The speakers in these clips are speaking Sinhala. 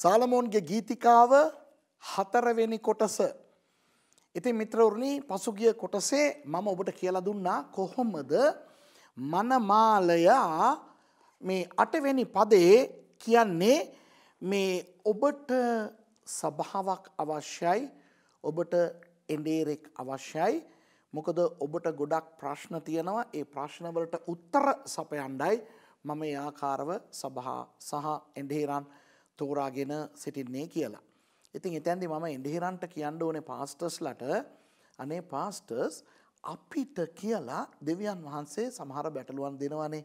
සාලමෝන්ගේ ගීතිකාව හතරවෙනි කොටස. ඉතින් මිත්‍රවරුනි පසුගිය කොටසේ මම ඔබට කියලා දුන්නා කොහොමද මනමාලයා මේ අටවෙනි පදේ කියන්නේ මේ ඔබට සභාවක් අවශ්‍යයි ඔබට එඩේරෙක් අවශ්‍යයි මොකද ඔබට ගොඩක් ප්‍රශ්න තියෙනවා ඒ ප්‍රශ්නවලට උත්තර සපයන්ඩයි මම ආකාරව සභහා සහ එඩේරන් තෝරාගෙන සිටින්නේ කියලා. ඉතින් එතැන්දි මම එඩිහිරන්ට කියන්න ඕනේ පාස්ටර්ස්ලට අනේ පාස්ටර්ස් අපිට කියලා දෙවියන් වහන්සේ සමහර බැටලුවන් දෙනවනේ.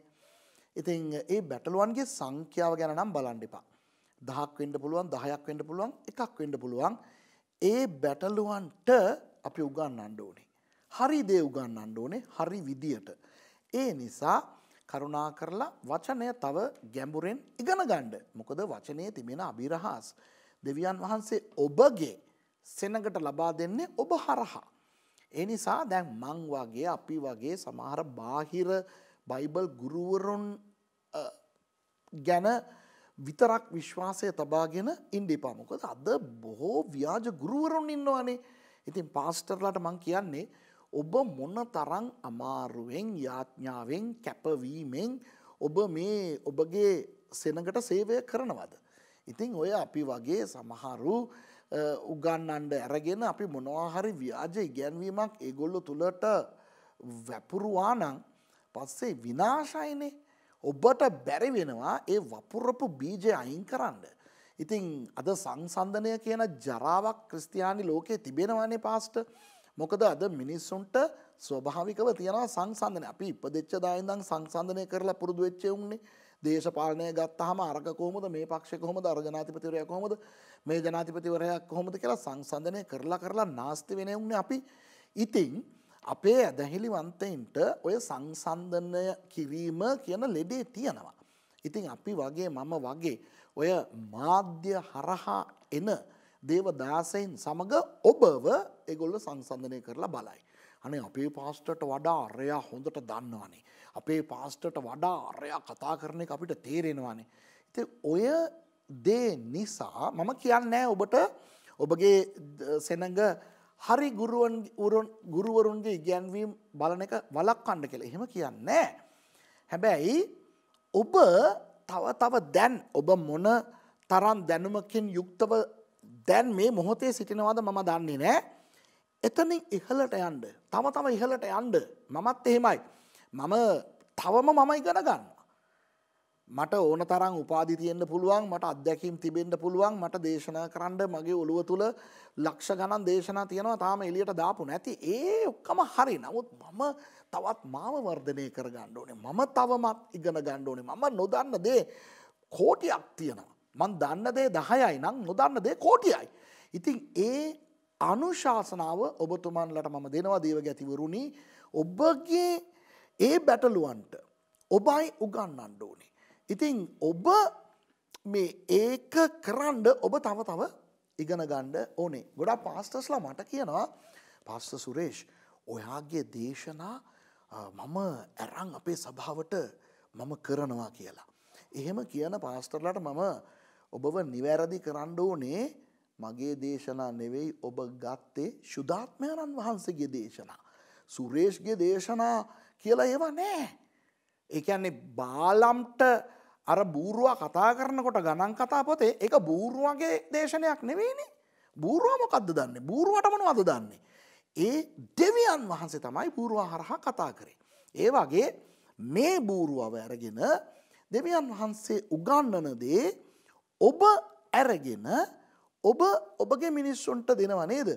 ඉතින් ඒ බැටලුවන්ගේ සංඛ්‍යාව ගැන නම් බලන්ඩිපා. දහක් වෙන්ඩ පුළුවන් දහයක් වෙන්ඩ පුළුවන් එකක් වෙන්ඩ පුළුවන් ඒ බැටලුවන්ට අපි උගන්න අන්ඩ ඕනේ. හරි දේ උගන්න අන්ඩ ඕනේ හරි විදියට. ඒ නිසා කරුණා කරලා වචනය තව ගැඹුරෙන් ඉගෙන ගණ්ඩ. මොකද වචනය තිබෙන අභිරහස්. දෙවියන් වහන්සේ ඔබගේ සෙනගට ලබා දෙන්නේ ඔබ හරහා. ඒ නිසා දැන් මං වගේ අපි වගේ සමහර බාහිර බයිබල් ගුරුවරුන් ගැන විතරක් විශ්වාසය තබාගෙන ඉන්ඩිපා මොකද අද බොහෝ ව්‍යාජ ගුරුවරුන් ඉන්නවානේ ඉතින් පාස්ටර්ලට මං කියන්නේ ඔබ මොන තරං අමාරුවෙන් යාඥාවෙන් කැපවීමෙන් ඔබ මේ ඔබගේ සෙනගට සේවය කරනවද. ඉතිං ඔය අපි වගේ සමහරු උගන්නන්ඩ ඇරගෙන අපි මොනවාහරි ව්‍යාජ ඉගැන්වීමක් ඒගොල්ලො තුළට වැපුරුවානං පස්සේ විනාශයිනේ ඔබට බැරි වෙනවා ඒ වපුරපු බීජය අයින් කරන්න. ඉතිං අද සංසන්ධනය කියන ජරාවක් ක්‍රස්තියානි ලෝකයේ තිබෙනවානේ පාස්ට මොකද අද මිනිස්සුන්ට ස්වභාවිකව තියෙන සංසන්ධනය අපි ඉපදෙච්ච දායින්දන් සංසන්ධනය කරලා පුරුදු වෙච්ච උන්නේ දේශපාලනය ගත්තහම අරක කොහොමද මේ පක්ෂේ කොහොමද අර ජනාධිපතිවරයා කොහොමද මේ ජනාධිපතිවරයා කොහොමද කියලා සංසන්ධනය කරලා කරලා නාස්ති වෙනේ උන්නේ අපි ඉතින් අපේ ඇදහිලිවන්තයින්ට ඔය සංසන්ධනය කිරීම කියන ලෙඩේ තියෙනවා. ඉතින් අපි වගේ මම වගේ ඔය මාධ්‍ය හරහා එන දේවදාසයන් සමග ඔබව ඒගොල්ල සංසන්ධනය කරලා බලයි. අනේ අපේ පාස්ටට වඩා අරයා හොඳට දන්නවනේ. අපේ පාස්ටට වඩා අරයා කතා කරන එක අපිට තේරෙනවානේ. ඉති ඔය දේ නිසා මම කියන්නේ ඔබට ඔබගේ සෙනඟ හරි ගුරුවරුන්ගේ ඉගැන්වීම් බලන එක වලක් කණ්ඩ කෙළ එහෙම කියන්නේ. හැබැයි ඔබ තව තව දැන් ඔබ මොන තරම් දැනුමකින් යුක්තව දැන් මේ මොහොතේ සිටිනවාද මම දන්නේ නෑ. එතනින් ඉහලට යන්ඩ. තම තම ඉහලට යන්ඩ මමත් එහෙමයි. මම තවම මම ඉගෙන ගන්න. මට ඕන තරම් උපාදි තියෙන්න්න පුළුවන් මට අධ්‍යැකීම් තිබෙන්ට පුළුවන් මට දේශනා කරන්න මගේ ඔළුව තුළ ලක්ෂ ගණන් දේශනා තියෙනවා තාම එලියට දාපු නැති ඒ ඔක්කම හරි නමුත් මම තවත් මාව වර්ධනය කර ගණ්ඩෝනේ මම තවමත් ඉගෙන ගණ්ඩෝනේ මම නොදන්න දේ කෝටියක් තියෙනවා. මන් දන්න දේ දහයයි නම් නොදන්න දේ කෝටියයි. ඉතින් ඒ අනුශාසනාව ඔබතුමන්ලට මම දෙනවා දේව ගැතිවරුණි ඔබගේ ඒ බැටලුවන්ට ඔබයි උගන්නන්න ඕනේ. ඉතින් ඔබ මේ ඒක කරන්ඩ ඔබ තව තව ඉගෙන ගණ්ඩ ඕනේ ගොඩා පාස්ටස්ලා මට කියනවා පස්ස සුරේෂ් ඔයාගේ දේශනා මම ඇරං අපේ සභාවට මම කරනවා කියලා. එහෙම කියන පාස්ටර්ලට මම ඔබව නිවැරදි කරන්න ඕනේ මගේ දේශනා නෙවෙයි ඔබ ගත්තේ ශුද්ධාත්මයණන් වහන්සේගේ දේශනා. සුරේෂ්ගේ දේශනා කියලා ඒවා නෑ. ඒකන්නේ බාලම්ට අර බූරුවා කතා කරනකොට ගණන් කතා පොතේ එක බූරුවගේ දේශනයක් නෙවෙයිනේ. බූරුව මොකක්ද දන්නේ බූරුවටමන අද දන්නේ. ඒ දෙවියන් වහන්සේ තමයි බූරුව හරහා කතා කරේ. ඒ වගේ මේ බූරුවව ඇරගෙන දෙවියන් වහන්සේ උගන්නන දේ ඔබ ඇරගෙන ඔබ ඔබගේ මිනිස්සුන්ට දෙනවා නේද.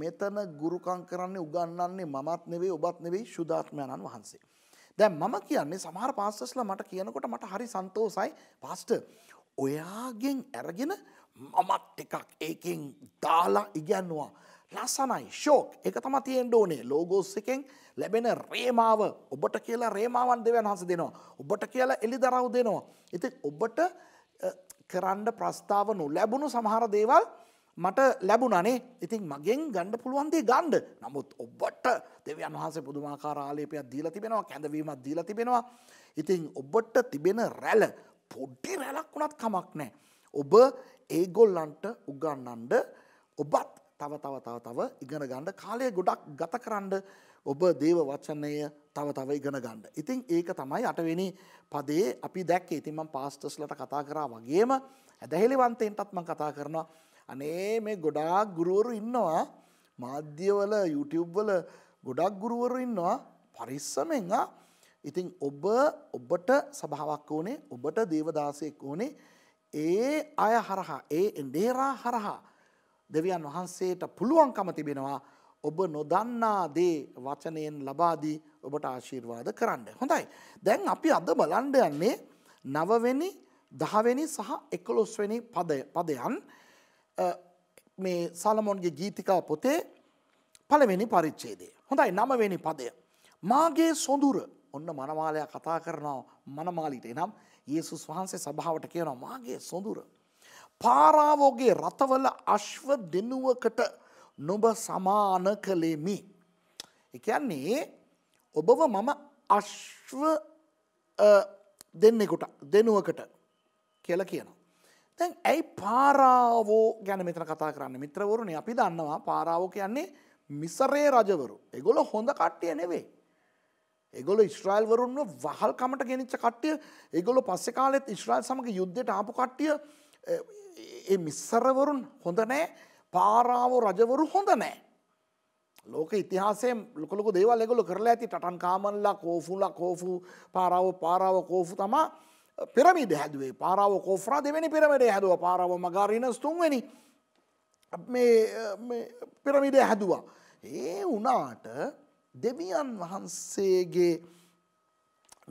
මෙතන ගුරුකං කරන්නේ උගන්නන්නේ මමත් නෙවේ ඔබත් නෙවෙයි ශුදාත්මයණන් වහන්සේ. දැන් මම කියන්නේ සමහර පාස්ටර්ස්ලා මට කියනකොට මට හරි සන්තෝසයි පාස්ටර්. ඔයාගෙන් ඇරගෙන මමත් එකක් ඒකෙන් දාලා ඉගැන්නවා. ලස්සනයි ශෝක් එක තම තියෙන් ඕනේ ලෝගෝස් එකෙන් ලැබෙන රේමාව ඔබට කියලා රේමාවන් දෙවන් හස දෙනවා. ඔබට කියලා එලි දරව් දෙනවා. ඉති ඔබට කරන්න ප්‍රස්ථාව නොලැබුණු සමහර දේවල් මට ලැබුණනේ ඉතින් මගෙන් ගණ්ඩ පුළුවන්දේ ගණ්ඩ නමුත් ඔබට දෙවන් වහන්සේ පුදුමාකාරාලේපයක් දීලා තිබෙනවා කැඳවීමත් දීලා තිබෙනවා ඉතින් ඔබට තිබෙන රැල පොඩ්ඩි රැලක් වුණත් කමක් නෑ ඔබ ඒගොල්ලන්ට උගන්නන්ඩ ඔබත් තව තව තව තව ඉගෙන ගණ්ඩ කාලය ගොඩක් ගත කරන්න ඔබ දේව වචනය තව තව ඉගෙන ගන්න. ඉතින් ඒක තමයි අටවෙනි පදේ අපි දැක්ක ඉතින්ම පාස්ටස්ලට කතා කරා වගේම ඇදහෙළිවන්තෙන්ටත්ම කතා කරනවා. අනේ මේ ගොඩාක් ගුරුවරු ඉන්නවා මාධ්‍යවල YouTubeුබ්වල ගොඩක් ගුරුවරු ඉන්නවා පරිස්සමෙන් ඉතින් ඔබ ඔබට සභාවක් ඕනේ ඔබට දේවදාසයෙක් ඕනේ ඒ අය හරහා ඒ එන්ඩේරා හරහා දෙවියන් වහන්සේට පුළුවන්කම තිබෙනවා ඔබ නොදන්නා දේ වචනයෙන් ලබාදී ඔබට ආශීර්වාද කරන්න. හොඳයි. දැන් අපි අද බලන්ඩ යන්නේ නවවෙනි දහවෙනි සහ එකොලොස්වෙනි පදයන් මේ සලමොන්ගේ ගීතිකා පොතේ පළවෙනි පරිච්චේදේ. හොඳයි නමවෙනි පදය. මාගේ සොඳුර ඔන්න මනමාලයා කතා කරනවා මනමාලිට එනම් ඒසුස් වහන්සේ සභාවට කියනවා මාගේ සොඳුර. පාරාවෝගේ රථවල අශ්ව දෙනුවකට නුඹ සමාන කළෙමි. එකන්නේ ඔබව මම අශ්ව දෙන්නෙකුට දෙනුවකට කියල කියනවා. තැන් ඇයි පාරාවෝ ගැන මෙතන කතා කරන්න මිත්‍රවරුණ අපි දන්නවා පාරාවෝ කියන්නේ මිසරේ රජවරු. එගොල හොඳ කට්ටිය නෙවේ. එගොල ඉස්්‍රයිල්වරුන්ව වහල් කමට ගෙනනිච්ච කට්ටිය එගොල පස්සෙ කාලෙත් ඉස්්‍රයිල් සමඟ යුද්ධයට ආපු කට්ටිය මිස්සරවරුන් හොඳ නෑ පාරාව රජවරු හොඳ නෑ. ලෝක ඉතිහාසේ ලොකලොක දේවල් එකොලු කරලා ඇති ටන් කාමල්ලා කෝෆුලා කෝෆු පාරාව පාරාව කෝෆු තමා පෙරමිද හැදුවේ පාරාව කෝෆ්‍රා දෙවැනි පෙරමඩේ හැදුව පාරාව මගාරීනස් තුන්වැනි පෙරමිඩේ හැදවා. ඒ වනාට දෙවියන් වහන්සේගේ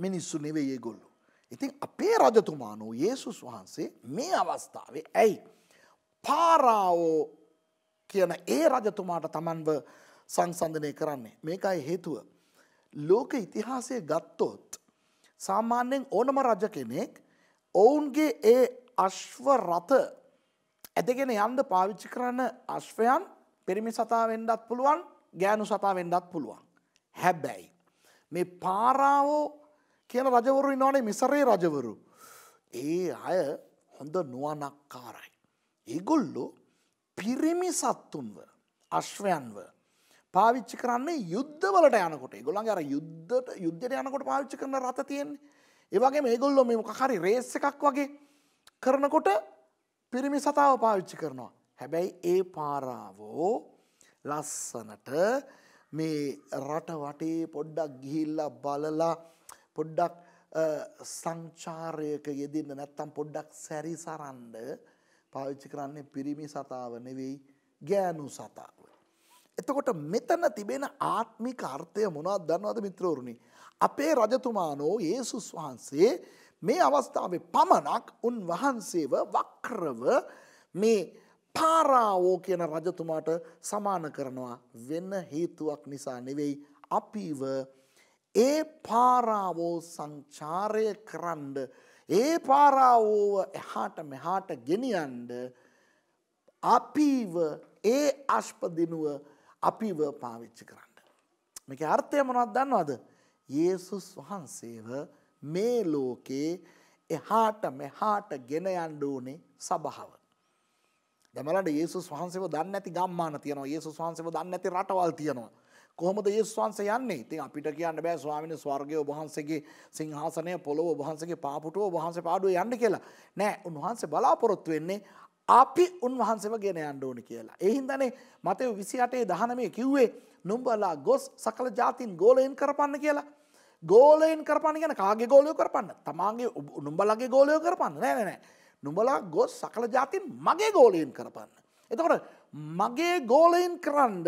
මිනිස්සු නෙවෙයි ගොල්ලු. ඉතින් අපේ රජතුමානෝ යේසුස් වහන්සේ මේ අවස්ථාවේ ඇයි. පාරාවෝ කියන ඒ රජතුමාට Tamanව සංසන්දනය කරන්නේ. මේකයි හේතුව. ලෝක ඉතිහාසය ගත්තොත් සාමාන්‍යයෙන් ඕනම රජ කෙනෙක් ඔවුන්ගේ ඒ අශ්ව රථ ඇදගෙන යන්න පාවිච්චි කරන අශ්වයන් පිරිමි සතා වෙන්නත් පුළුවන් ගෑනු සතා වෙන්නත් පුළුවන්. හැබැයි මේ පාරාවෝ කියන රජවරු ඉන්නවනේ මිසරේ රජවරු. ඒ අය හොඳ නුවණක්කාරයි. ඒගොල්ලෝ පිරිමි සත්තුන්ව අශ්වයන්ව පාවිච්චි කරන්නේ යුද්ධවලට යනකොට ගොළන් අර යුද්ධට යුද්ධයට යනකොට පාවිච්චි කරන රත තියෙන්නේ ඒවගේ මේගොල්ලො මෙම කහරි රේස් එකක් වගේ කරනකොට පිරිමි සතාව පාවිච්චි කරනවා හැබැයි ඒ පාරාවෝ ලස්සනට මේ රට වටේ පොඩ්ඩක් ගිහිල්ලා බලලා පොඩ්ඩක් සංචාරයක යෙදන්න නැත්තම් පොඩ්ඩක් සැරි සරන්ඩ පාවිච්චි කරන්නේ පිරිමි සතාව නෙවෙයි ගෑනු සතාව. එතකොට මෙතන තිබෙන ආත්මික අර්ථය මොනවත් දන්නවද මිත්‍රවරුනි. අපේ රජතුමානෝ යේසුස් වහන්සේ මේ අවස්ථාවේ පමණක් උන්වහන්සේව වක්‍රව මේ පාරාවෝ කියන රජතුමාට සමාන කරනවා වෙන්න හේතුවක් නිසා නෙවෙයි අපිව ඒ පාරාවෝ සංචාරය කරන්ඩ ඒ පාරාවෝව එහාට මෙහාට ගෙනියන්ඩ අපිව ඒ අශ්පදිනුව අපිව පාවිච්චි කරන්න. මේක අර්ථය මොනත් දන්නවද. ඒසුස් වහන්සේව මේ ලෝකේ එහාට මෙහාට ගෙන යන්ඩෝනේ සභාව. දෙමලට ඒසුස් වහන්සේ දන්න ඇති ගම්මාන තියනවා ඒසුස් වහන්සේ දන්න ඇති රටවල් තියනවා. කොහොමද ඒ ස්වන්ස යන්නේ ඉතින් අපිට කියන්න බෑ ස්වාමින ස්වර්ගය වහන්සේගේ සිංහාසනය පොළොව වහන්සේගේ පාපුටුව වහන්සේ පාඩුව යන්න කියලා නෑ උන්වහන්සේ බලාපොරොත්තු වෙන්නේ අපි උන්වහන්සේම ගෙන යන්න ඕන කියලා. එහින්දනේ මතය විසිහටේ දහනමේ කිව්වේ නුම්බලා ගොස් සකල ජාතින් ගෝලයෙන් කරපන්න කියලා. ගෝලයෙන් කරපන්න ගැන කාගේ ගෝලයෝ කරපන්න තමාගේ නුම්බලගේ ගෝලයෝ කරපන්න නෑ නෑ. නුඹලා ගොස් සකල ජාතින් මගේ ගෝලයෙන් කරපන්න. එතකොට මගේ ගෝලයෙන් කරන්ඩ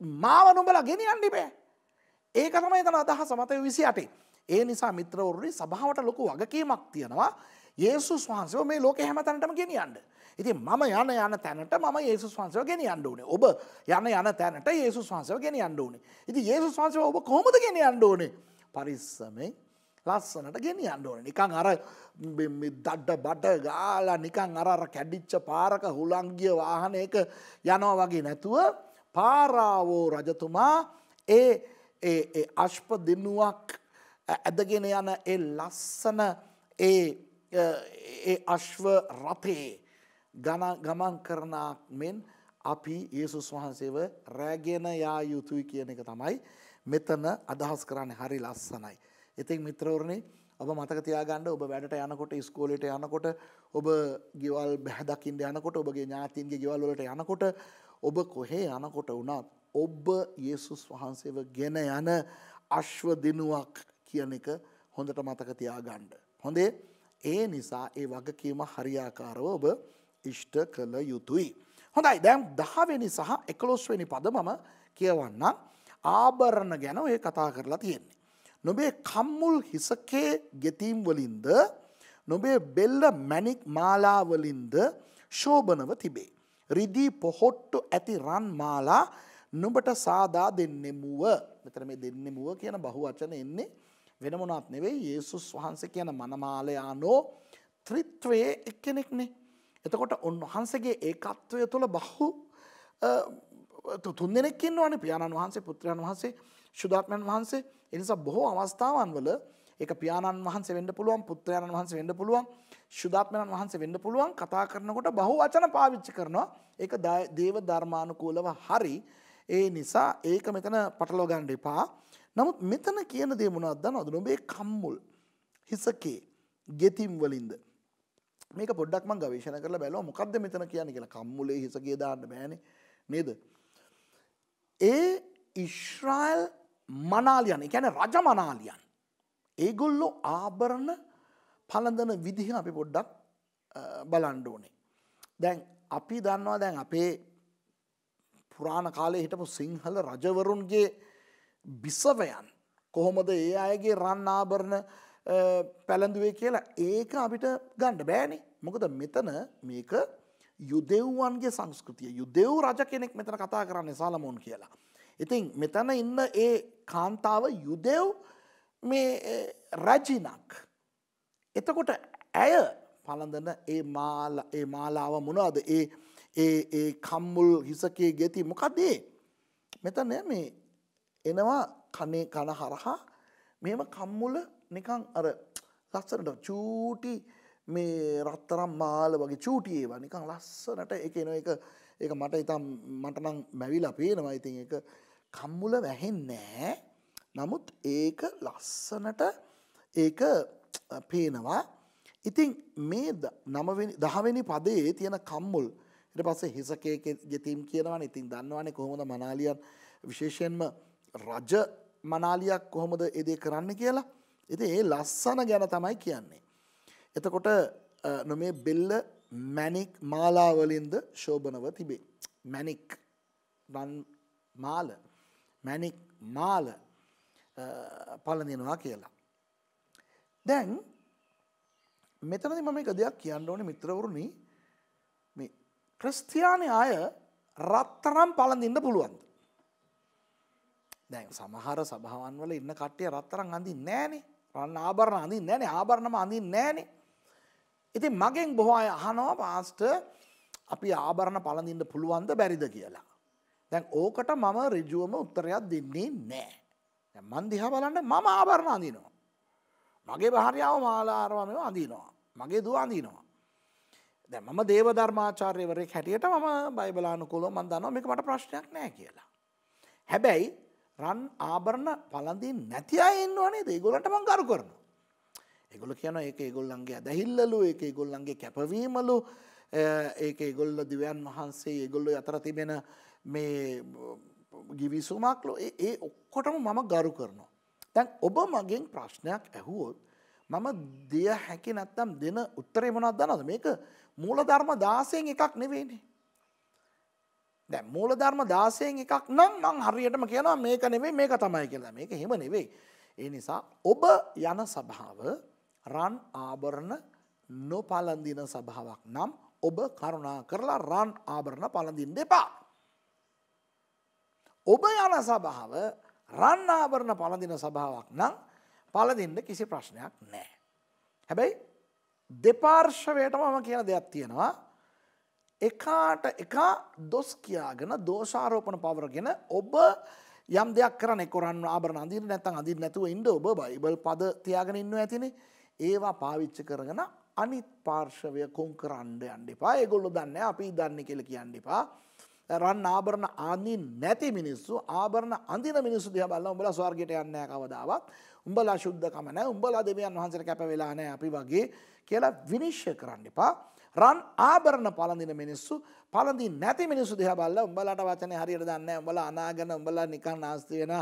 මාව නොබල ගෙනියන්න බෑ. ඒක තමයි තම අදහ සමතය විසි අටේ. ඒ නිසා මිත්‍රවරුරි සභාවට ලොකු වගකීමක් තියෙනවා ඒසු වහන්සේෝ මේ ලෝක හැමතැනටම ගෙනියන්ට. ඉතින් මම යන යන තැනට මම ඒ වහන්සව ගෙනියන්න ඕනේ ඔබ යන යන තැනට ඒ වහන්සව ගෙනියන්න ඕනේ. ඉති ඒ වහන්සව ඔබ කොමද ගෙනියන්න ඕනේ පරිස්සමෙන් ලස්සනට ගෙනියන්න ඕනේ නිකං අර දඩ්ඩ බට ගාලා නිකං අර කැඩිච්ච පාරක හුලංගිය වාහනයක යනවා වගේ නැතුව පාරාවෝ රජතුමා ඒ අශ්ප දෙනුවක් ඇදගෙන යන ඒ ලස්සන ඒ අශ්ව රථේ ගමන් කරනාක් මෙන් අපි ඒසුස් වහන්සේව රැගෙන යා යුතුයි කියන එක තමයි මෙතන අදහස් කරන්න හරි ලස්සනයි. ඉතින් මිත්‍රවරණේ ඔබ මතක තියාගන්න ඔබ වැඩට යනකොට ස්කෝලේට යනකොට ඔබ ගෙවල් බැහැදකින්න යනකොට ඔබගේ ඥාතීන්ගේ ගෙවල් වලට යනකොට ඔබ කොහේ යනකොට වුණත් ඔබ යේසුස් වහන්සේව ගෙන යන අශ්ව දෙනුවක් කියන එක හොඳට මතක තියාගන්න. හොඳේ ඒ නිසා ඒ වගකීම හරියාකාරව ඔබ ඉෂ්ට කළ යුතුයි. හොඳයි දැම් දහවෙනි සහ එකලොස්වෙනි පද මම කියවන්න ආභරණ ගැන ඔය කතා කරලා තියෙන්නේ. නොබේ කම්මුල් හිසකේ ගෙතීම් වලින්ද නොබේ බෙල්ල මැනික් මාලාවලින්ද ශෝභනව තිබේ. රිදී පොහොට්ටු ඇති රන් මාලා නුඹට සාදා දෙන්නෙමුව මෙතන මේ දෙන්නෙමුව කියන බහු වචන එන්නේ වෙන මොනවත් නෙවෙයි යේසුස් වහන්සේ කියන මනමාලයානෝ ත්‍රිත්වයේ එක්කෙනෙක්නේ. එතකොට උන්වහන්සේගේ ඒකත්වය තුළ බහු තුන් දෙනෙක් ඉන්නවනේ පියාණන් වහන්සේ පුත්‍රයන් වහන්සේ සුදාත්මයන් වහන්සේ එනිසා බොහෝ අවස්ථාවන් වල ඒක පියාණන් වහන්සේ වෙන්න පුළුවන් පුත්‍රයන් වහන්සේ වෙන්න පුළුවන් ශුද්ධාත්මයන් වහන්සේ වෙන්න පුළුවන් කතා කරනකොට බහු වචන පාවිච්චි කරනවා ඒක දේව ධර්මානුකූලව හරි ඒ නිසා ඒක මෙතන පටලව ගන්න එපා. නමුත් මෙතන කියන දේ මොනවද දන්නවද? ඔබේ කම්මුල් හිසකේ ගෙතිම් වලින්ද මේක පොඩ්ඩක් මම ගවේෂණය කරලා බලුවා මොකද්ද මෙතන කියන්නේ කියලා කම්මුලේ හිසකේ දාන්න බෑනේ නේද? ඒ ඉස්රායල් මනාලියන් ඒ කියන්නේ රජ මනාලියන් ඒගොල්ලෝ ආභරණ පලඳන විදිහ අපි පොඩ්ඩක් බලන්ඩ ඕනේ. දැන් අපි දන්නවා දැන් අපේ පුරාණ කාලේ හිටපු සිංහල රජවරුන්ගේ බිසවයන් කොහොමද ඒ අයගේ රන්නාභරණ පැළඳුවේ කියලා ඒක අපිට ගණ්ඩ බෑනේ මොකද මෙතන මේක යුදෙව්වන්ගේ සංස්කෘතිය යුදෙව් රජ කෙනෙක් මෙතන කතා කරන්නේ සාලමෝන් කියලා. ඉතින් මෙතන ඉන්න ඒ කාන්තාව යුදෙව් මේ රැජිනක් එතකොට ඇය පළඳන ඒ ඒ මාලාව මොනවද ඒ ඒ කම්මුල් හිසකේ ගෙති මොකක්දේ. මෙතන මේ එනවා කනේ කන හරහා මෙම කම්මුල නිකං අර ලස්සනට චූටි මේ රත්තරම් මාල වගේ චූටියේ වනිකං ලස්සනට එක එන එක ඒ මට ඉතාම් මටනම් මැවිලා පේනවා ඉතින් එක කම්මුල වැහෙන්නෑ නමුත් ඒක ලස්සනට ඒක පේනවා. ඉතින් මේ දහවෙනි පදේ තියෙන කම්මුල් ඉට පස්සේ හිසකයක ගෙතීම් කියනවන ඉතින් දන්නවානේ කොහොමද මනාලියන් විශේෂයෙන්ම රජ මනාලියක් කොහොමද එදේ කරන්න කියලා එති ඒ ලස්සන ගැන තමයි කියන්නේ. එතකොට නොමේ බෙල්ල මැනික් මාලාවලින්ද ශෝභනව තිබේ. මැනික් මාල මැනික් මාල පලඳෙනවා කියලා. දැන් මෙතනදි මම එක දෙයක් කියන්න ඕනේ මිත්‍රවරුනි මේ ක්‍රිස්තියානි අය රත්තරම් පළඳින්න පුළුවන්ද? දැන් සමහර සභාවන් වල ඉන්න කට්ටිය රත්තරන් අඳින්නේ නැහනේ. රන් ආභරණ අඳින්නේ නැහනේ. ආභරණම අඳින්නේ නැහනේ. ඉතින් මගෙන් බොහෝ අය අහනවා පාස්ටර් අපි ආභරණ පළඳින්න පුළුවන්ද බැරිද කියලා. දැන් ඕකට මම ඍජුවම උත්තරයක් දෙන්නේ නැහැ. දැන් මන් දිහා බලන්න මම ආභරණ අඳිනවා. මගේ භාරයාව මාලාරවා මෙම අඳීනවා. මගේ දුව අඳීනවා. දැ මම දේව ධර්මාචාර්යවරෙක් හැටියට මම බයිබලානුකොලෝ මන්දන්නවා මේක මට ප්‍රශ්නයක් නෑ කියලා. හැබැයි රන් ආභරණ පලඳී නැති අයන්නවනේ දේගොලට මං ගරු කරන. එගොල කියන ඒක ඒගොල්ලන්ගේ ඇදහිල්ලලු ඒක ඒගොල්ලන්ගේ කැපවීමලු ඒක ඒගොල්ල දිවයන් වහන්සේ ඒගොල්ලො අතර තිබෙන මේ ගිවිසුමක්ලෝ ඒ ඔක්කොටම මම ගරු කරනවා. දැන් ඔබ මගෙන් ප්‍රශ්නයක් ඇහුවොත් මම දෙය හැකි නැත්තම් දෙන උත්තරේ මොනවද දනවද මේක මූලධර්ම 16න් එකක් නෙවෙයිනේ දැන් මූලධර්ම 16න් එකක් නම් මං හරියටම කියනවා මේක නෙවෙයි මේක තමයි කියලා මේක එහෙම නෙවෙයි ඒ නිසා ඔබ යන සභාව රන් ආභරණ නොපලඳින සභාවක් නම් ඔබ කරුණා කරලා රන් ආභරණ පලඳින්න එපා ඔබ යන සභාව රන් ආභරණ පළඳින සභාවක් නම් පළඳින්න කිසි ප්‍රශ්නයක් නැහැ. හැබැයි දෙපාර්ශවයටම මම කියන දෙයක් තියෙනවා. එකාට එක දොස් කියාගෙන දෝෂාරෝපණ පවරගෙන ඔබ යම් දෙයක් කරන කොරන්න ආබරණ අඳින්න නැත්නම් අඳින්න නැතුව ඉන්න ඔබ බයිබල් පද තියාගෙන ඉන්නවා ඇතිනේ. ඒවා පාවිච්චි කරගෙන අනිත් පාර්ශවය කොන් කරන්න යන්න එපා. ඒගොල්ලෝ දන්නේ අපි දන්නේ කියලා කියන්න එපා. රන් ආභරණ අඳින් නැති මිනිස්සු ආභරණ අඳින මිනිස්සු දිහා බලලා උඹලා ස්වර්ගයට යන්නේ නැහැ කවදාවත්. උඹලා ශුද්ධකම නැහැ. උඹලා දෙවියන් වහන්සේට කැප වෙලා නැහැ අපි වගේ කියලා විනිශ්චය කරන්න එපා. රන් ආභරණ පළඳින මිනිස්සු පළඳින් නැති මිනිස්සු දිහා බලලා උඹලාට වචනේ හරියට දන්නේ නැහැ. උඹලා අනාගෙන උඹලා නිකන් නාස්ති වෙන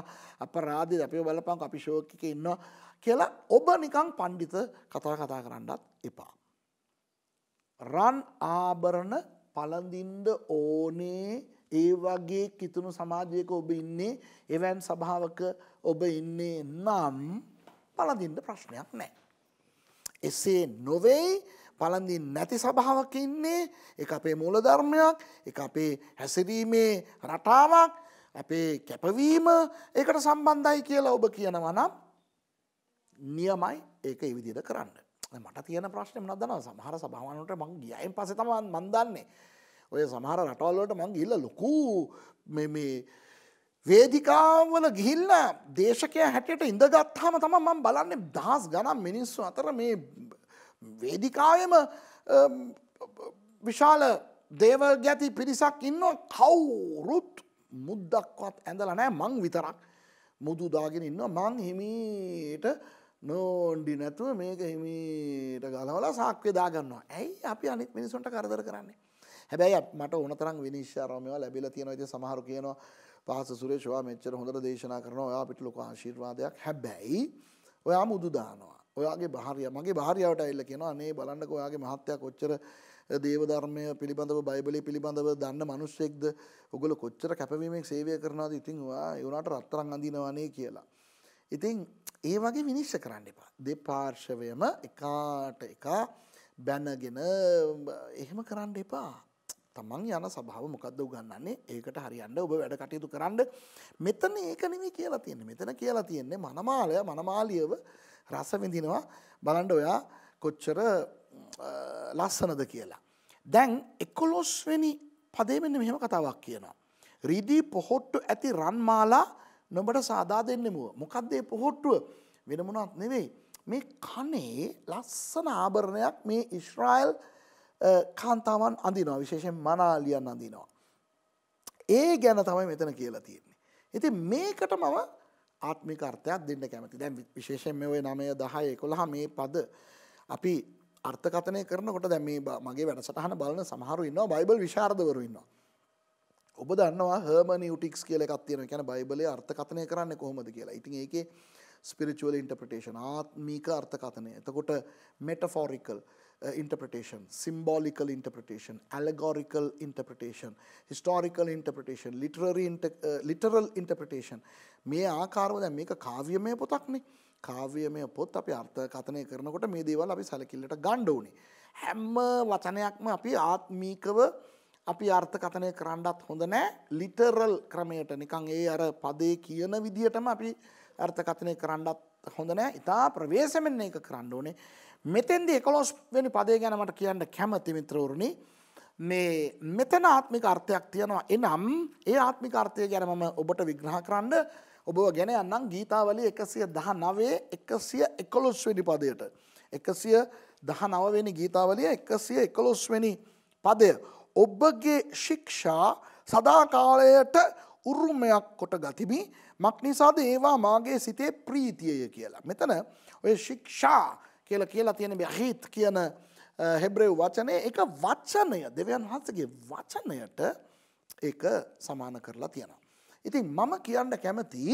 අපරාධී අපි බලපංකෝ අපි ෂෝක් එකේ ඉන්නවා කියලා ඔබ නිකන් පඬිත කතා කතා කරන්නත් එපා. රන් ආභරණ පළඳින්ද ඕනේ ඒ වගේ කිතුණු සමාජයක ඔබ ඉන්නේ එවන් සභාවක ඔබ ඉන්නේ නම් පළඳින්න ප්‍රශ්නයක් නැහැ. එසේ නොවේ පළඳින් නැති සභාවක ඉන්නේ එක අපේ මූලධර්මයක් එක අපේ හැසිරීමේ රටාවක් අපේ කැපවීම ඒකට සම්බන්ධයි කියලා ඔබ කියනවා නම් නියමයි ඒක ඒ විදිහට කරන්න. මට තියෙන ප්‍රශ්නය මනදන සමහර සභාවනට මං ගියයින් පස තමන් මන්දන්නේ ඔය සමහර රටවල්ලට මං ඉල්ල ලොකු මේ වේදිකාවල ගිහිල්ල දේශකය හැටියට ඉඳගත්හම තම මං බලන්න දහස් ගනම් මිනිස්සු අතර මේ වේදිකායම විශාල දේවල් ගැති පිරිසක් ඉන්න කවුරුත් මුද්දක්වත් ඇඳල නෑ මං විතරක් මුදු දාගෙන ඉන්න මං හිමීට නෝන්ඩි නැතුව මේක හිමීට ගලවලා සාක්්‍යදා ගන්නවා ඇයි අපි අනිත් මිනිසුන්ට කරදර කරන්නේ හැබැයි මට ඕනතරම් විනිශ්ාරමයවා ලැබිල තියෙන ති සමහරු කියනවා පහස සුරේශවා මෙච්චර හොඳට දේශනා කරනවා ඔයා පිට ලොක ආශීර්වාදයක් හැබැයි ඔයා මුදුදානවා ඔයාගේ භාරිය මගේ භාරියාවට එල්ල කියෙනවා අනේ බලන්නක ඔයාගේ මහත්තයක් ඔච්චර දේවධර්මය පිළිබඳව බයිබලි පිළිබඳව දන්න මනුස්සෙක්ද ඔගොල කොච්චර කැපවීමක් සේවය කරනාද ඉතින් වා ඒවුණට රත්තරන් අඳනවනේ කියලා ඉතින් ඒ වගේ විනිශ්ච කරන්න එපා. දෙපාර්ශවයම එකාට එකා බැනගෙන එහෙම කරන්න එපා. තමන් යන සභාව මොකක්ද උගන්නන්නේ ඒකට හරියන්න ඔබ වැඩ කටයුතු කරන්න මෙතන ඒක නෙමෙයි කියලා තියෙන්නේ මෙතන කියලා තියෙන්නේ මනමාලය මනමාලියව රස විඳිනවා බලන්න ඔයා කොච්චර ලස්සනද කියලා දැන් 11 වෙනි පදේ මෙන්න මෙහෙම කතාවක් කියනවා රිදී පොහොට්ටු ඇති රන්මාලා නොබට සාදා දෙන්නෙමුව. මොකක්දේ පොහොට්ටුව වෙනමුණත් නෙවෙයි. මේ කනේ ලස්සන ආභරණයක් මේ ඉශ්‍රයිල් කාන්තාවන් අඳිනවා විශේෂෙන් මනාලියන් අඳිනවා. ඒ ගැන තමයි මෙතන කියලා තියෙන්නේ. ඇති මේකට මම ආත්මිකර්ථයක් දෙන්න කැමති දැන් විශේෂෙන් මේ ඔය නමය දහය කොළහ මේ පද අපි අර්ථකතනය කරනකොට දැ මේ මගේ වැඩසටහන බලන සමහරු ඉන්න බයිබල් විශාර්ධවරු ඉන්නවා. ඔබ දන්නවා හර්ම නිියටික්ස් කියල එකත්තියන ැන බයිබලය අර්ථකතනය කරන්න කොහොමද කියලා ඉතින් ඒක ස්පිරිචුවල ඉන්ටප්‍රටේෂන් ආත්මීක අර්ථකතනය එතකොට මෙටෆෝරිකල් ඉන්ටපටේන් සිම්බෝලිකල් ඉන්ටපටේන් ඇලගෝරිකල් ඉන්ටපටේන් හිස්ටෝරිකල් ඉන්ටපටේන් ලිටරල් ඉන්ටපටේන් මේ ආකාරවද මේක කාව්‍යමය පොතක්නේ කාව්‍යමය පොත් අපි අර්ථකතනය කරනකොට මේ දේවල් අපි සැලකිල්ලට ගණ්ඩ ඕනේ හැම්ම වචනයක්ම අපි ආත්මීකව අපි අර්ථකථනය කරන්නත් හොඳ නෑ ලිටරල් ක්‍රමයට නිකං ඒ අර පදේ කියන විදිහටම අපි අර්ථකථනය කරන්නත් හොඳ නෑ ඉතා ප්‍රවේශමෙන් එක කරන්න ඕනේ මෙතෙන්ද එකොලොස් වෙනි පදේ ගැනමට කියන්න කැමති මිත්‍රවරුණි මේ මෙතන ආත්මික අර්ථයක් තියෙනවා එනම් ඒ ආත්මික අර්ථය ගැන මම ඔබට විග්‍රහ කරන්න ඔබ ගැන යන්නම් ගීතාවලි එකසිය දහ නවේ එකසිය එකොලොස්වෙනි පදයට එකසිය දහ නවවෙනි ගීතාවලිය එකසිය එකොලොස්වෙනි පදය ඔබගේ ශික්ෂා සදාකාලයට උරුමයක් කොට ගතිමි මක් නිසාද ඒවා මාගේ සිතේ ප්‍රීතියය කියලා. මෙතන ඔය ශික්ෂා කියල කියලා තියෙන හිත් කියන හෙබ්‍රෙව් වචනය එක වචනය දෙවන් වහන්සගේ වචනයට එක සමාන කරලා තියෙනවා. ඉතින් මම කියන්න කැමති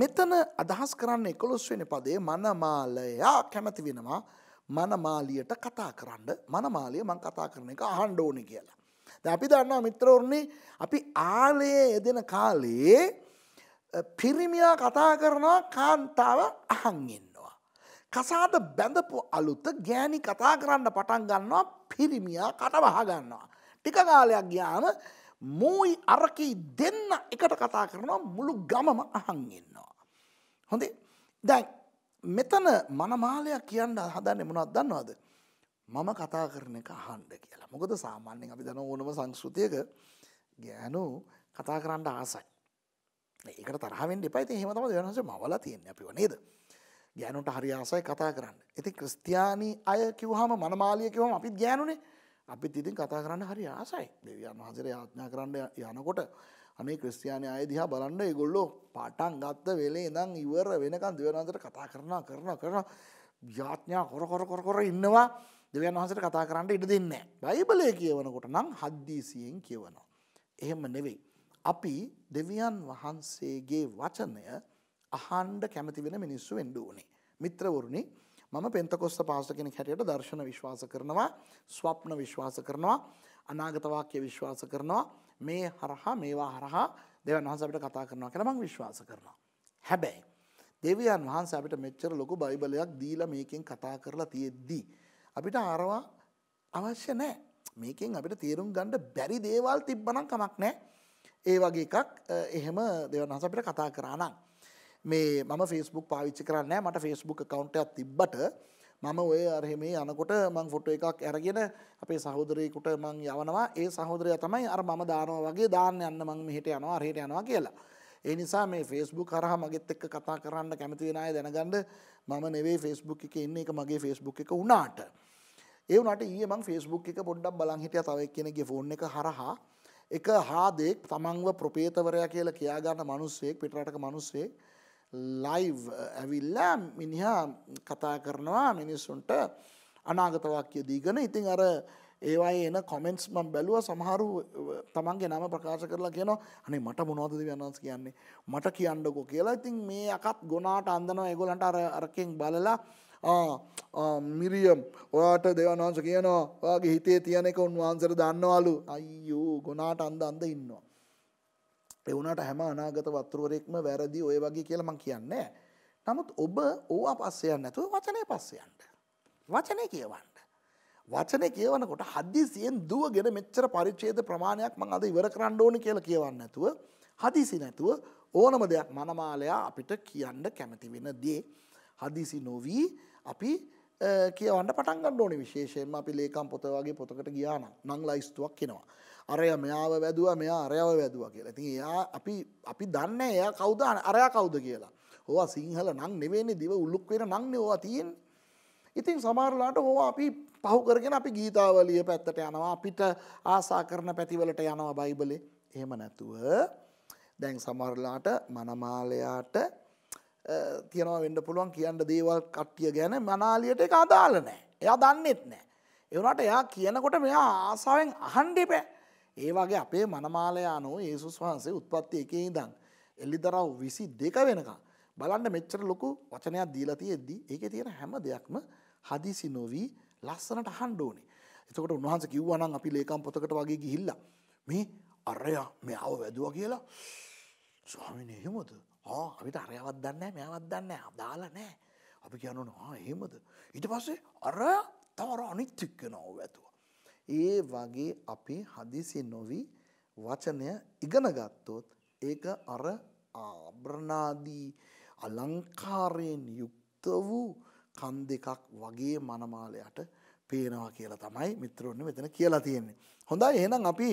මෙතන අදහස් කරන්න එකොළොස්වෙන පදේ මනමාලයා කැමති වෙනවා මනමාලියට කතා කරන්න මනමාලිය මං කතා කරන එක අහන්ඩ ඕන කියලා. ද අපි දන්නවා මිත්‍රවරණේ අපි ආලයේ එදෙන කාලයේ පිරිමියා කතා කරනවා කාන්තාව අහන්ගෙන්නවා. කසාද බැඳපු අලුත ගෑනි කතා කරන්න පටන් ගන්නවා පිරිමියා කටවහගන්නවා. ටික කාලයක් ග්‍යාම මූයි අරකී දෙන්න එකට කතා කරනවා මුළු ගමම අහන්ගෙන්නවා. හොඳේ දැන් මෙතන මනමාලයක් කියන්න හදන්න මොනත් දන්නවාද. මම කතා කරන එක අහන්ඩ කියලා මොකද සාමාන්‍යෙන් අපි දන ඕනම සංස්කෘතියක ගෑනු කතා කරන්න ආසයි. ඒක තරහෙන් එපයිති හෙමතම දනස මවල තියෙන් අපි වනේද. ගෑනුට හරි ආසයි කතා කරන්න. ඇති ක්‍රස්තියානී අය කිව්හම මනමාලිය කිවම අපිත් ගෑනුනේ අපි ඉතින් කතා කරන්න හරි ආසයි දෙවියන් වහසර යාඥා කරන්න යනකොට අනේ ක්‍රස්තියානය අය දිහා බලන්න ඒගොල්ලෝ පටන් ගත්ත වෙලේ නම් ඉවර වෙනකන් දෙවනන්දට කතා කරන කරන කරන ජාත්ඥා කොර කොර කොර කොර ඉන්නවා දෙවන් වහසට කතා කරන්නට ඉඩ දෙන්න. බයිබලය කියවනකොට නම් හද්දීසියෙන් කියවනවා. එහෙම නෙවෙයි. අපි දෙවියන් වහන්සේගේ වචනය අහන්ඩ කැමති වෙන මිනිස්සු වෙන්ඩුවනේ. මිත්‍රවරුණි මම පෙන්තකොස්ස පාස කෙනෙක් හැටියට දර්ශන විශ්වාස කරනවා ස්වප්න විශ්වාස කරනවා අනාගතවාක්‍ය විශ්වාස කරනවා මේ හරහා මේවා හරහා දෙවන් වහන්ස අපිට කතා කරනවා කියලා මම විශ්වාස කරනවා. හැබැයි දෙවියන් වහන්සේ අපිට මෙච්චර ලොකු බයිබලයක් දීලා මේකෙන් කතා කරලා තියෙද්දී අපිට ආරවා අවශ්‍ය නැහැ. මේකෙන් අපිට තේරුම් ගන්න බැරි දේවල් තිබ්බනම් කමක් නැහැ. ඒ වගේ එකක් එහෙම දෙවන් වහන්ස අපිට කතා කරා නම් මේ මම ෆේස්බුක් පාවිච්චි කරන්නේ නැහැ. මට ෆේස්බුක් account එකක් තිබ්බට මම ඔය අරහෙමේ යනකොට මං ෆොටෝ එකක් අරගෙන අපේ සහෝදරයෙකුට මං යවනවා ඒ සහෝදරයා තමයි අර මම දානවා වගේ දාන්න යන්න මං මෙහෙට යනවා අරහෙට යනවා කියලා. ඒ නිසා මේ ෆේස්බුක් හරහා මගෙත් එක්ක කතා කරන්න කැමති වෙන අය දැනගන්න මම නෙවෙයි ෆේස්බුක් එකේ ඉන්නේ ඒක මගේ ෆේස්බුක් එක උනාට. ඒ වුණාට ඊයේ මං ෆේස්බුක් එක පොඩ්ඩක් බලන් හිටියා තව එක්කෙනෙක්ගේ ෆෝන් එක හරහා එක හාදෙක් තමන්ව ප්‍රොපේතවරයා කියලා කියා ගන්න මිනිස්සෙක් පිටරටක මිනිස්සෙක් ලයිව් uh, ඇවිල්ලා මිනිහා කතා කරනවා මිනිස්සුන්ට අනාගතවාක්‍ය දීගෙන ඉතිං අර ඒවයි එන කොමෙන්ට්ස් මම් බැලුව සමහරු uh, තමන්ගේ නම ප්‍රකාශ කරලා කියන අනේ මට මොනවද දෙවියන්වන්ස කියන්නේ මට කියන්නකෝ කියලා ඉතින් මේ අකත් ගොනාට අන්දනවා ඒගොලන්ට අර අරකෙන් බලලා මිරියම් ඔයාට දෙවන්වන්ස කියනවා ඔයාගේ හිතේ තියනෙක උන්වහන්සර දන්නවලු අයියෝ ගොනාට අන්ද අන්ද ඉන්නවා එවුණට හැම අනාගත වත්තුරුවරෙක්ම වැරදි ඔය වගේ කියලා මං කියන්න. නමුත් ඔබ ඕවා පස්සයන්න ඇතුව වචනය පස්සයන්ට. වචනය කියවන්න. වචනය කියවනකොට හදිසියෙන් දුවගෙන මෙච්චර පරිච්චේද ප්‍රමාණයක් මං අද ඉවර කරන්න ඕන කියලා කියවන්න ඇතුව හදිසි නැතුව ඕනම දෙයක් මනමාලයා අපිට කියන්න කැමති වෙන දේ. හදිසි නොවී අපි කියවන්න පටන් ගන්න ඕනේ විශේෂයෙන්ම අපි ලේකම් පොත වගේ පොතකට ගියා නම් නම් ලයිස්තුවක් කෙනවා. අරය මෙයාව වැදුවා මෙයා අරයව වැදුවා කියලා. ඉතින් එයා අපි අපි දන්නේ එයා කවුද අරයා කවුද කියලා. ඕවා සිංහල නම් නෙවෙන්නේ දිව උලුක් වෙන නම් නේ ඕවා තියෙන්නේ. ඉතින් සමහරලාට ඕවා අපි පහු කරගෙන අපි ගීතාවලිය පැත්තට යනවා. අපිට ආසා කරන පැතිවලට යනවා බයිබලේ. එහෙම නැතුව දැන් සමහරලාට මනමාලයාට තියනවා වෙන්ඩ පුළුවන් කියන්න දේවල් කට්ටිය ගැන මනාලියට එක අදාල නෑ එයා දන්නෙත් නෑ. එවනට එයා කියනකොට මෙයා ආසාාවෙන් අහන්ඩිපෑ. ඒ වගේ අපේ මනමාලයානෝ ඒසුස් වහන්සේ උත්පත්ති එකේ දන්. එල්ලිදරව් විසි දෙක වෙනකා. බලන්න මෙච්චර ලොකු වචනයක් දීලතිය එද්දී ඒක තියෙන හැම දෙයක්ම හදිසි නොවී ලස්සනට හන්ඩෝනේ. එතකට උන්වහන්ස කිව්වනන් අපි ලේකම් පොතකට වගේ ගිහිල්ලා. මේ අරයා මෙ අව වැදවා කියලා ස්වාමිනය හෙමොතු අපිට අරයවත් දන්න මෙයවත් දන්න දාලා නෑ අපි කියනන හෙමද ඉට පස්සේ අර තවර අනිත්තික්ක නොව ඇතුව. ඒ වගේ අපි හදිසි නොවී වචනය ඉගෙන ගත්තොත් ඒක අර ආබ්‍රණාදී අලංකාරයෙන් යුක්ත වූ කන් දෙකක් වගේ මනමාලයට පේනවා කියලා තමයි මිත්‍රවන්න මෙතන කියලා තියෙන්නේ. හොඳයි එහෙනම් අපි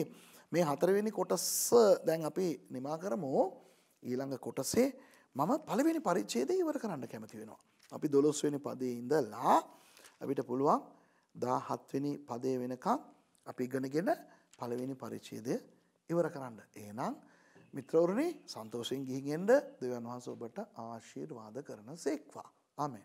මේ හතරවෙනි කොටස්ස දැන් අපි නිමා කරමෝ ඊළඟ කොටසේ මම පළවෙනි පරිච්ඡේදය ඉවර කරන්න කැමති වෙනවා. අපි 12 වෙනි පදයේ ඉඳලා අපිට පුළුවන් 17 වෙනි පදයේ වෙනකන් අපි ඉගෙනගෙන පළවෙනි පරිච්ඡේදය ඉවර කරන්න. එහෙනම් මිත්‍රවරුනි සන්තෝෂයෙන් ගිහින් එන්න දෙවියන් වහන්සේ ඔබට ආශිර්වාද කරනසේක්වා. ආමෙන්.